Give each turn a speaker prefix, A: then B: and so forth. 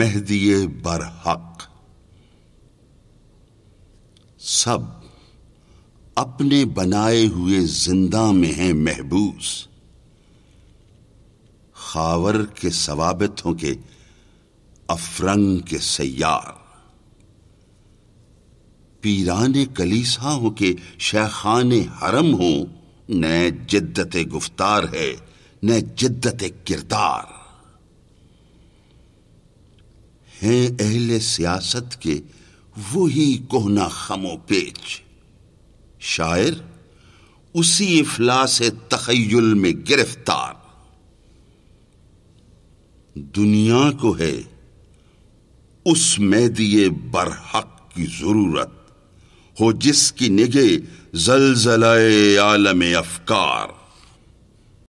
A: मेहदिए बरहक सब अपने बनाए हुए जिंदा में हैं महबूस खावर के सवाबतों के अफरंग के सयार पीरान कलीसा हो के शेखान हरम हो न जिद्दत गुफ्तार है न जिद्दत किरदार हैं अहल सियासत के वही कोहना खमो पेच शायर उसी से तखयल में गिरफ्तार दुनिया को है उस मैदिए बरहक की जरूरत हो जिसकी निगे जलजलाए आलम अफकार